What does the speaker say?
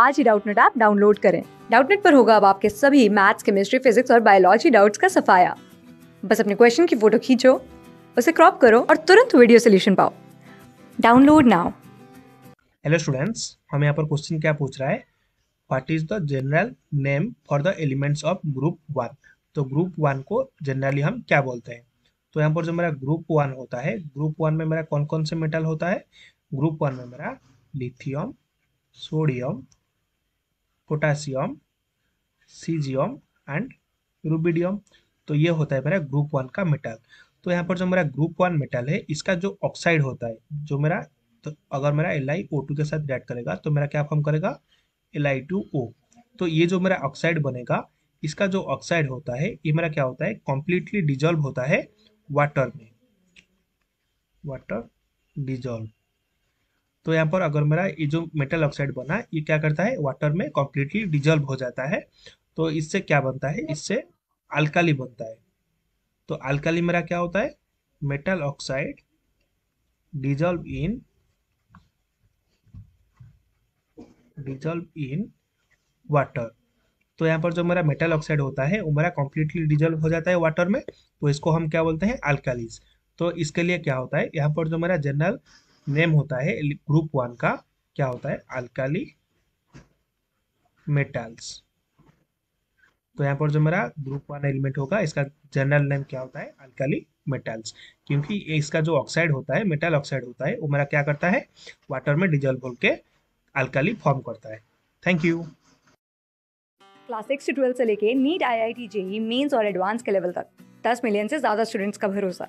आज ही Doubtnut app download करें डाउटनेट पर होगा अब आपके सभी मैथ्स केमिस्ट्री फिजिक्स और बायोलॉजी डाउट्स का सफाया बस अपने क्वेश्चन की फोटो खींचो उसे क्रॉप करो और तुरंत वीडियो सोल्यूशन पाओ डाउनलोड नाउ हेलो स्टूडेंट्स हमें यहाँ पर क्वेश्चन क्या पूछ रहा है what is the general name for the elements of group one तो ग्रुप वन को जनरली हम क्या बोलते हैं तो यहाँ पर जो मेरा ग्रुप वन होता है ग्रुप वन में मेरा कौन कौन से मेटल होता है ग्रुप वन में मेरा lithium sodium potassium caesium and rubidium तो ये होता है मेरा ग्रुप वन का मेटल तो यहाँ पर जो मेरा ग्रुप वन मेटल है इसका जो ऑक्साइड होता है जो मेरा तो अगर मेरा एल आई ओ टू के साथ रिएक्ट करेगा तो मेरा क्या फॉर्म करेगा एल आई टू ओ तो ये जो मेरा ऑक्साइड बनेगा इसका जो ऑक्साइड होता है ये मेरा क्या होता है कॉम्प्लीटली डिजॉल्व होता है वाटर में वाटर डिजॉल्व तो यहाँ पर अगर मेरा ये जो मेटल ऑक्साइड बना ये क्या करता है वाटर में कम्प्लीटली डिजोल्व हो जाता है तो इससे क्या बनता है इससे अल्काली बनता है तो अल्काली मेरा क्या होता है metal oxide dissolve in dissolve in water तो यहाँ पर जो मेरा मेटल ऑक्साइड होता है वो मेरा कंप्लीटली डिजोल्व हो जाता है वाटर में तो इसको हम क्या बोलते हैं अल्कालीज तो इसके लिए क्या होता है यहाँ पर जो मेरा जनरल नेम होता है ग्रुप वन का क्या होता है अल्काली मेटल्स तो यहाँ पर जो मेरा ग्रुप वन एलिमेंट होगा इसका जनरल नेम क्या होता है अल्काली मेटल्स क्योंकि इसका जो ऑक्साइड होता है मेटल ऑक्साइड होता है वो मेरा क्या करता है वाटर में डिजल्व होकर अल्काली फॉर्म करता है थैंक यू क्लास सिक्स से ट्वेल्थ से लेके NEET I I T JEE mains और एडवांस के लेवल तक दस मिलियन से ज़्यादा स्टूडेंट्स का भरोसा